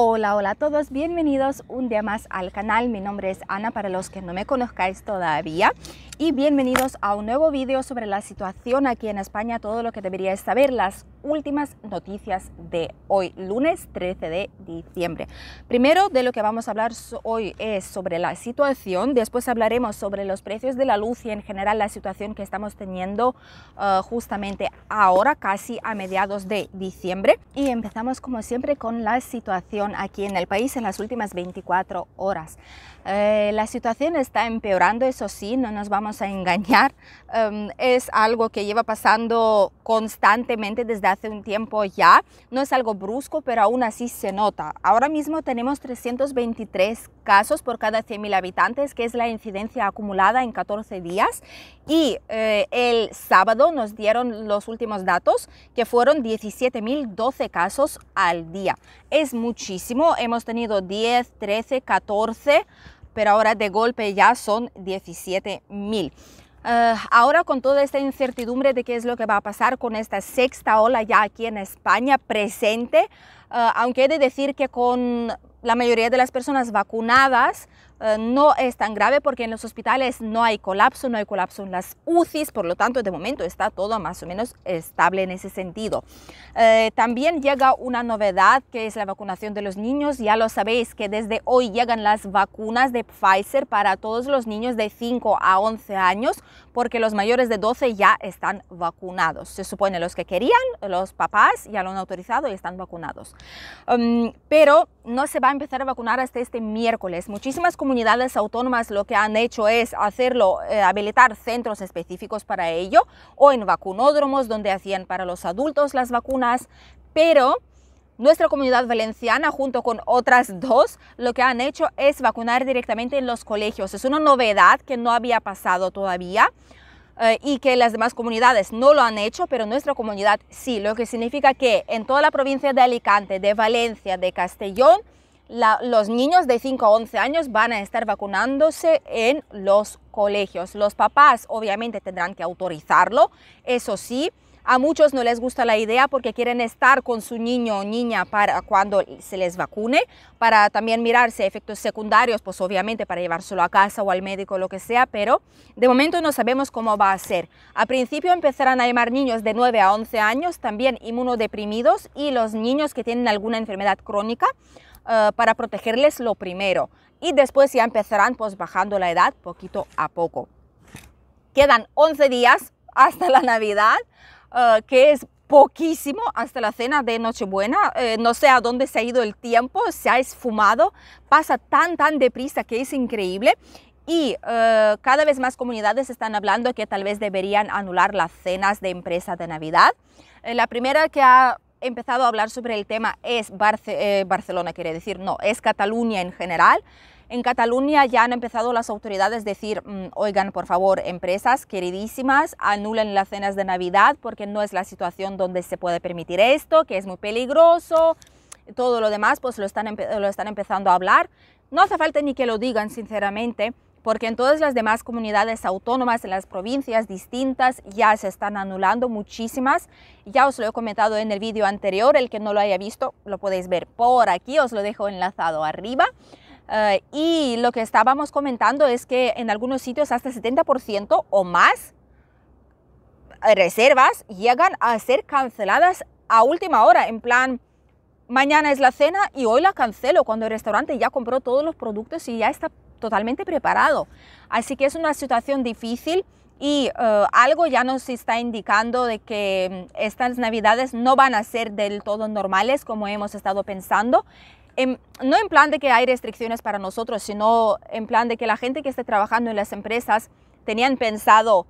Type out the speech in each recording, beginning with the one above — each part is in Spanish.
Hola, hola a todos, bienvenidos un día más al canal. Mi nombre es Ana para los que no me conozcáis todavía y bienvenidos a un nuevo vídeo sobre la situación aquí en España, todo lo que deberíais saber, últimas noticias de hoy, lunes 13 de diciembre. Primero de lo que vamos a hablar hoy es sobre la situación, después hablaremos sobre los precios de la luz y en general la situación que estamos teniendo eh, justamente ahora, casi a mediados de diciembre. Y empezamos como siempre con la situación aquí en el país en las últimas 24 horas. Eh, la situación está empeorando, eso sí, no nos vamos a engañar. Em, es algo que lleva pasando constantemente desde hace hace un tiempo ya. No es algo brusco, pero aún así se nota. Ahora mismo tenemos 323 casos por cada 100.000 habitantes, que es la incidencia acumulada en 14 días. Y eh, el sábado nos dieron los últimos datos, que fueron 17.012 casos al día. Es muchísimo. Hemos tenido 10, 13, 14 pero ahora de golpe ya son 17.000. Eh, ahora con toda esta incertidumbre de qué es lo que va a pasar con esta sexta ola ya aquí en España presente, eh, aunque he de decir que con la mayoría de las personas vacunadas eh, no es tan grave porque en los hospitales no hay colapso, no hay colapso en las UCIs, por lo tanto de momento está todo más o menos estable en ese sentido. Eh, también llega una novedad que es la vacunación de los niños, ya lo sabéis que desde hoy llegan las vacunas de Pfizer para todos los niños de 5 a 11 años porque los mayores de 12 ya están vacunados. Se supone los que querían, los papás ya lo han autorizado y están vacunados. Em, pero no se va a empezar a vacunar hasta este miércoles. Muchísimas comunidades autónomas lo que han hecho es hacerlo, eh, habilitar centros específicos para ello o en vacunódromos donde hacían para los adultos las vacunas, pero nuestra comunidad valenciana, junto con otras dos, lo que han hecho es vacunar directamente en los colegios. Es una novedad que no había pasado todavía eh, y que las demás comunidades no lo han hecho, pero nuestra comunidad sí, lo que significa que en toda la provincia de Alicante, de Valencia, de Castellón, los niños de 5 a 11 años van a estar vacunándose en los colegios. Los papás obviamente tendrán que autorizarlo, eso sí. A muchos no les gusta la idea porque quieren estar con su niño o niña para cuando se les vacune, para también mirarse efectos secundarios, pues obviamente para llevárselo a casa o al médico, lo que sea, pero de momento no sabemos cómo va a ser. A principio empezarán a llamar niños de 9 a 11 años, también inmunodeprimidos y los niños que tienen alguna enfermedad crónica. Eh, para protegerles lo primero y después ya empezarán pues bajando la edad poquito a poco. Quedan 11 días hasta la Navidad, eh, que es poquísimo hasta la cena de Nochebuena. Eh, no sé a dónde se ha ido el tiempo, se ha esfumado, pasa tan, tan deprisa que es increíble. Y cada vez más comunidades están hablando que tal vez deberían anular las cenas de empresa de Navidad. la primera que ha empezado a hablar sobre el tema es eh, Barcelona, quiere decir, no, es Cataluña en general. En Cataluña ya han empezado las autoridades a decir, mm, oigan, por favor, empresas queridísimas, anulen las cenas de Navidad porque no es la situación donde se puede permitir esto, que es muy peligroso, todo lo demás, pues lo están, lo están empezando a hablar. No hace falta ni que lo digan, sinceramente, porque en todas las demás comunidades autónomas, en las provincias distintas, ya se están anulando muchísimas. Ya os lo he comentado en el vídeo anterior, el que no lo haya visto lo podéis ver por aquí, os lo dejo enlazado arriba. Eh, y lo que estábamos comentando es que en algunos sitios hasta 70% o más reservas llegan a ser canceladas a última hora, en plan, mañana es la cena y hoy la cancelo cuando el restaurante ya compró todos los productos y ya está totalmente preparado. Así que es una situación difícil y eh, algo ya nos está indicando de que mm, estas navidades no van a ser del todo normales como hemos estado pensando. Em, no en plan de que hay restricciones para nosotros, sino en plan de que la gente que esté trabajando en las empresas tenían pensado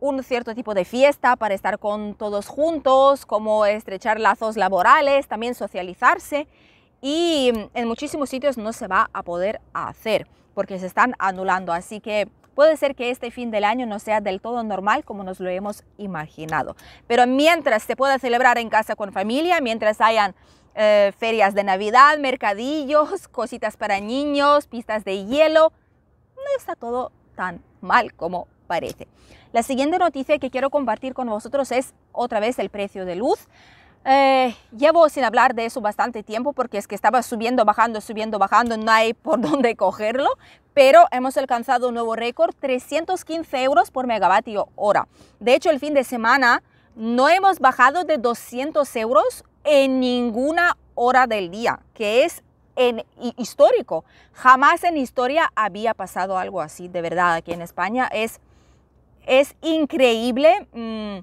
un cierto tipo de fiesta para estar con todos juntos, como estrechar lazos laborales, también socializarse y en muchísimos sitios no se va a poder hacer porque se están anulando. Así que puede ser que este fin del año no sea del todo normal como nos lo hemos imaginado. Pero mientras se pueda celebrar en casa con familia, mientras hayan eh, ferias de Navidad, mercadillos, cositas para niños, pistas de hielo, no está todo tan mal como parece. La siguiente noticia que quiero compartir con vosotros es otra vez el precio de luz. Eh, llevo sin hablar de eso bastante tiempo porque es que estaba subiendo, bajando, subiendo, bajando, no hay por dónde cogerlo, pero hemos alcanzado un nuevo récord, 315 euros por megavatio hora. De hecho, el fin de semana no hemos bajado de 200 euros en ninguna hora del día, que es en histórico. Jamás en historia había pasado algo así, de verdad, aquí en España es es increíble. Mm,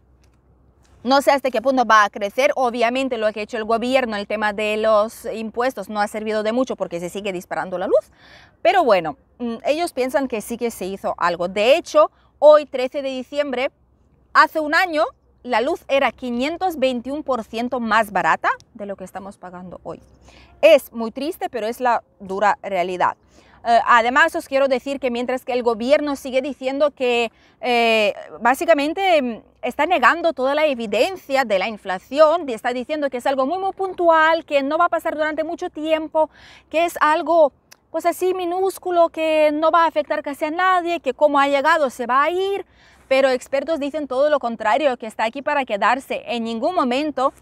no sé hasta qué punto va a crecer. Obviamente lo que ha hecho el gobierno, el tema de los impuestos, no ha servido de mucho porque se sigue disparando la luz. Pero bueno, mm, ellos piensan que sí que se hizo algo. De hecho, hoy 13 de diciembre, hace un año, la luz era 521% más barata de lo que estamos pagando hoy. Es muy triste, pero es la dura realidad. Eh, además, os quiero decir que mientras que el gobierno sigue diciendo que eh, básicamente mm, está negando toda la evidencia de la inflación, está diciendo que es algo muy, muy puntual, que no va a pasar durante mucho tiempo, que es algo pues así minúsculo, que no va a afectar casi a nadie, que como ha llegado se va a ir, pero expertos dicen todo lo contrario, que está aquí para quedarse en ningún momento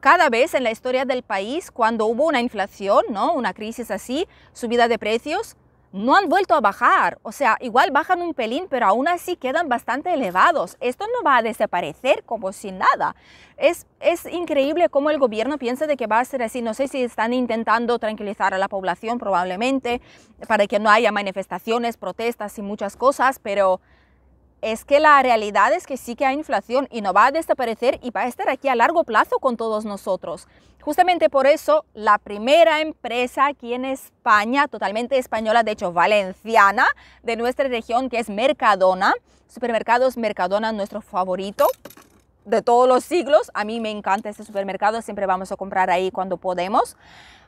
cada vez en la historia del país, cuando hubo una inflación, ¿no? una crisis así, subida de precios, no han vuelto a bajar. O sea, igual bajan un pelín, pero aún así quedan bastante elevados. Esto no va a desaparecer como sin nada. Es, es increíble cómo el gobierno piensa de que va a ser así. No sé si están intentando tranquilizar a la población probablemente para que no haya manifestaciones, protestas y muchas cosas, pero es que la realidad es que sí que hay inflación y no va a desaparecer y va a estar aquí a largo plazo con todos nosotros. Justamente por eso, la primera empresa aquí en España, totalmente española, de hecho valenciana, de nuestra región, que es Mercadona, supermercados Mercadona, nuestro favorito de todos los siglos. A mí me encanta este supermercado, siempre vamos a comprar ahí cuando podemos.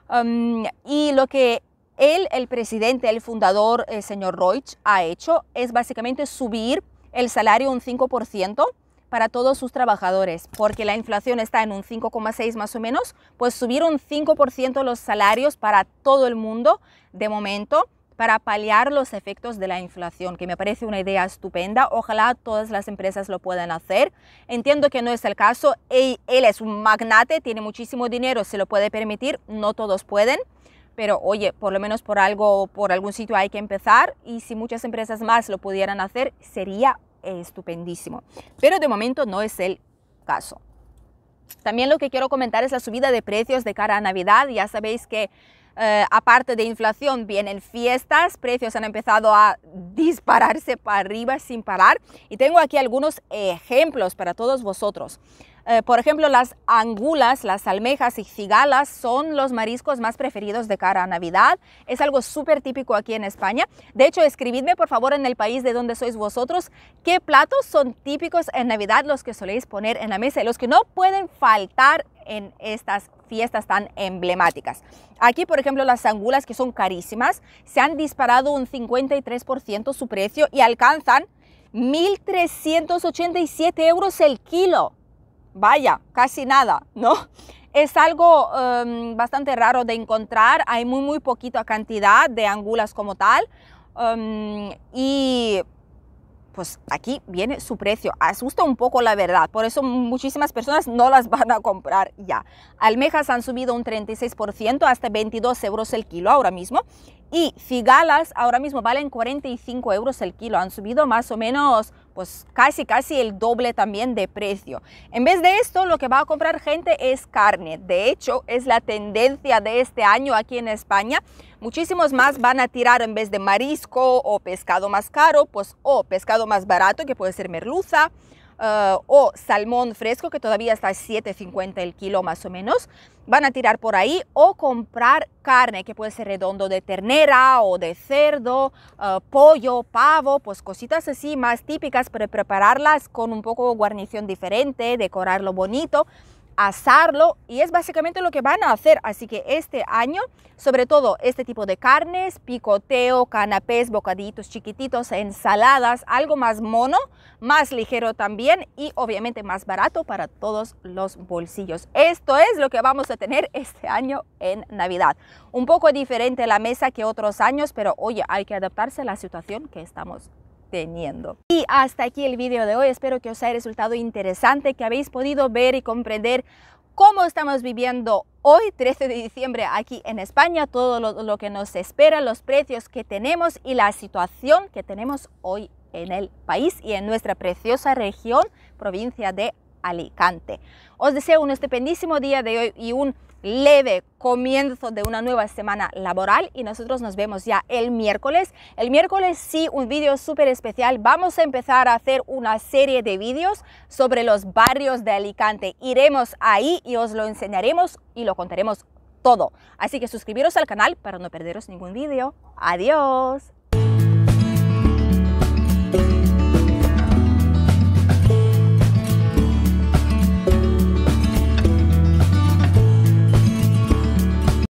Um, y lo que él, el presidente, el fundador, el eh, señor Roig, ha hecho es básicamente subir el salario un 5% para todos sus trabajadores, porque la inflación está en un 5,6 más o menos, pues subieron 5% los salarios para todo el mundo de momento para paliar los efectos de la inflación, que me parece una idea estupenda. Ojalá todas las empresas lo puedan hacer. Entiendo que no es el caso. él es un magnate, tiene muchísimo dinero, se lo puede permitir, no todos pueden pero oye, por lo menos por algo, por algún sitio hay que empezar y si muchas empresas más lo pudieran hacer, sería estupendísimo. Pero de momento no es el caso. También lo que quiero comentar es la subida de precios de cara a Navidad. Ya sabéis que eh, aparte de inflación, vienen fiestas, precios han empezado a dispararse para arriba sin parar. Y tengo aquí algunos ejemplos para todos vosotros. Eh, por ejemplo, las angulas, las almejas y cigalas son los mariscos más preferidos de cara a Navidad. Es algo súper típico aquí en España. De hecho, escribidme por favor en el país de donde sois vosotros qué platos son típicos en Navidad, los que soléis poner en la mesa y los que no pueden faltar en estas fiestas tan emblemáticas. Aquí, por ejemplo, las angulas, que son carísimas, se han disparado un 53% su precio y alcanzan 1.387 euros el kilo. Vaya, casi nada, ¿no? Es algo em, bastante raro de encontrar, hay muy, muy poquita cantidad de angulas como tal. Em, y pues aquí viene su precio. Asusta un poco la verdad, por eso muchísimas personas no las van a comprar ya. Almejas han subido un 36% hasta 22 euros el kilo ahora mismo y cigalas ahora mismo valen 45 euros el kilo, han subido más o menos pues casi casi el doble también de precio. En vez de esto lo que va a comprar gente es carne, de hecho es la tendencia de este año aquí en España. Muchísimos más van a tirar en vez de marisco o pescado más caro, pues o pescado más barato que puede ser merluza, eh, o salmón fresco, que todavía está a 7,50 el kilo más o menos, van a tirar por ahí o comprar carne, que puede ser redondo de ternera o de cerdo, eh, pollo, pavo, pues cositas así más típicas, pero prepararlas con un poco guarnición diferente, decorarlo bonito asarlo y es básicamente lo que van a hacer. Así que este año, sobre todo este tipo de carnes, picoteo, canapés, bocaditos chiquititos, ensaladas, algo más mono, más ligero también y obviamente más barato para todos los bolsillos. Esto es lo que vamos a tener este año en Navidad. Un poco diferente la mesa que otros años, pero oye, hay que adaptarse a la situación que estamos y hasta aquí el vídeo de hoy. Espero que os haya resultado interesante, que habéis podido ver y comprender cómo estamos viviendo hoy, 13 de diciembre, aquí en España, todo lo, lo, que nos espera, los precios que tenemos y la situación que tenemos hoy en el país y en nuestra preciosa región, provincia de Alicante. Os deseo un estupendísimo día de hoy y un leve comienzo de una nueva semana laboral y nosotros nos vemos ya el miércoles. El miércoles sí, un vídeo súper especial. Vamos a empezar a hacer una serie de vídeos sobre los barrios de Alicante. Iremos ahí y os lo enseñaremos y lo contaremos todo. Así que suscribiros al canal para no perderos ningún vídeo. Adiós.